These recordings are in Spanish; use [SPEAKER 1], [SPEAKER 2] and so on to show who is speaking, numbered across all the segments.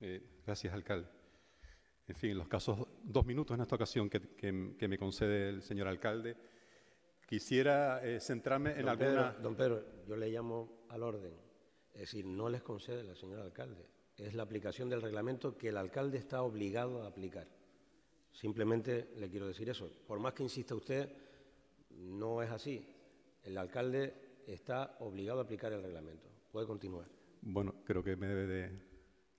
[SPEAKER 1] Eh, gracias, alcalde. En fin, los casos, dos minutos en esta ocasión que, me concede el señor alcalde. Quisiera eh, centrarme en la alguna... don
[SPEAKER 2] Pedro, yo le llamo al orden. Es decir, no les concede la señora alcalde. Es la aplicación del reglamento que el alcalde está obligado a aplicar. Simplemente le quiero decir eso. Por más que insista usted, no es así. El alcalde está obligado a aplicar el reglamento. Puede continuar.
[SPEAKER 1] Bueno, creo que me debe de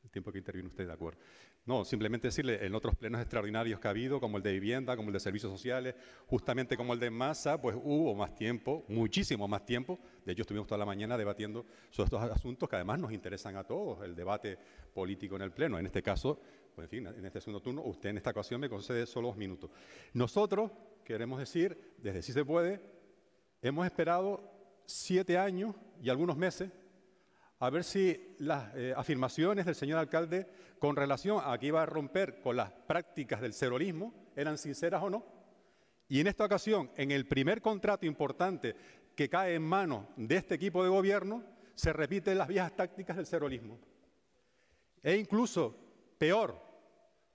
[SPEAKER 1] el tiempo que intervino usted, de acuerdo. No, simplemente decirle, en otros plenos extraordinarios que ha habido, como el de vivienda, como el de servicios sociales, justamente como el de masa, pues hubo más tiempo, muchísimo más tiempo. De hecho, estuvimos toda la mañana debatiendo sobre estos asuntos que además nos interesan a todos, el debate político en el pleno. En este caso, pues en fin, en este segundo turno, usted en esta ocasión me concede solo dos minutos. Nosotros queremos decir, desde Si se puede, hemos esperado siete años y algunos meses a ver si las eh, afirmaciones del señor alcalde con relación a que iba a romper con las prácticas del cerolismo eran sinceras o no. Y en esta ocasión, en el primer contrato importante que cae en manos de este equipo de gobierno, se repiten las viejas tácticas del cerolismo. E incluso, peor,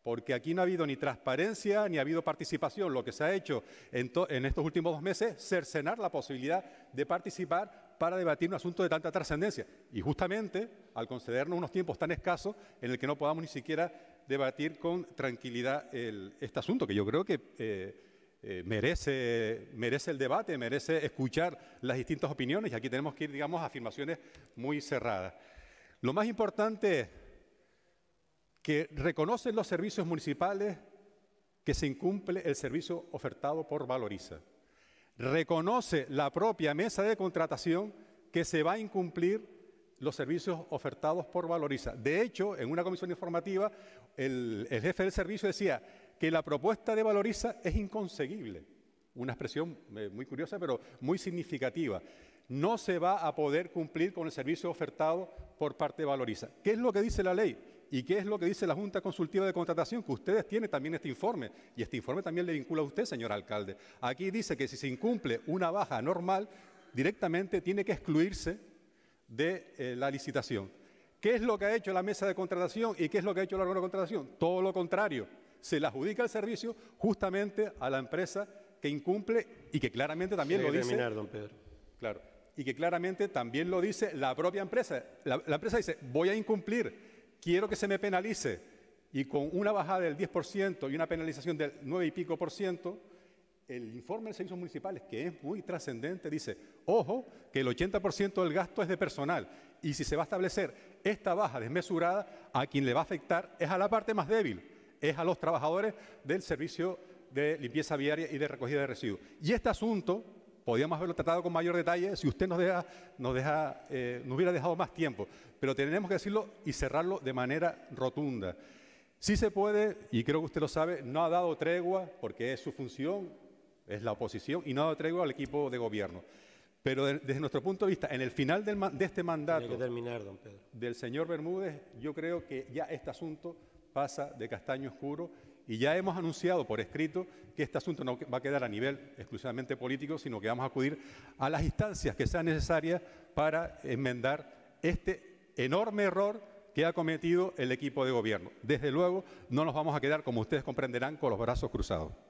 [SPEAKER 1] porque aquí no ha habido ni transparencia ni ha habido participación. Lo que se ha hecho en, estos últimos dos meses es cercenar la posibilidad de participar para debatir un asunto de tanta trascendencia. Y justamente al concedernos unos tiempos tan escasos en el que no podamos ni siquiera debatir con tranquilidad este asunto, que yo creo que eh, eh, merece, merece el debate, merece escuchar las distintas opiniones y aquí tenemos que ir, digamos, a afirmaciones muy cerradas. Lo más importante es que reconocen los servicios municipales que se incumple el servicio ofertado por Valoriza reconoce la propia mesa de contratación que se va a incumplir los servicios ofertados por Valoriza. De hecho, en una comisión informativa, el, jefe del servicio decía que la propuesta de Valoriza es inconseguible. Una expresión eh, muy curiosa, pero muy significativa. No se va a poder cumplir con el servicio ofertado por parte de Valoriza. ¿Qué es lo que dice la ley? ¿Y qué es lo que dice la Junta Consultiva de Contratación? Que ustedes tienen también este informe. Y este informe también le vincula a usted, señor alcalde. Aquí dice que si se incumple una baja normal, directamente tiene que excluirse de eh, la licitación. ¿Qué es lo que ha hecho la mesa de contratación y qué es lo que ha hecho el órgano de contratación? Todo lo contrario. Se le adjudica el servicio justamente a la empresa que incumple y que claramente también lo dice. Claro. Y que claramente también lo dice la propia empresa. la empresa dice, voy a incumplir quiero que se me penalice y con una bajada del 10% y una penalización del 9 y pico por ciento, el informe de servicios municipales, que es muy trascendente, dice, ojo, que el 80% del gasto es de personal y si se va a establecer esta baja desmesurada, a quien le va a afectar es a la parte más débil, es a los trabajadores del servicio de limpieza viaria y de recogida de residuos. Y este asunto Podíamos haberlo tratado con mayor detalle si usted nos, deja, nos, deja, eh, hubiera dejado más tiempo, pero tenemos que decirlo y cerrarlo de manera rotunda. Sí se puede, y creo que usted lo sabe, no ha dado tregua, porque es su función, es la oposición, y no ha dado tregua al equipo de gobierno. Pero desde nuestro punto de vista, en el final de este mandato del señor Bermúdez, yo creo que ya este asunto pasa de castaño oscuro y ya hemos anunciado por escrito que este asunto no va a quedar a nivel exclusivamente político, sino que vamos a acudir a las instancias que sean necesarias para enmendar este enorme error que ha cometido el equipo de gobierno. Desde luego, no nos vamos a quedar, como ustedes comprenderán, con los brazos cruzados.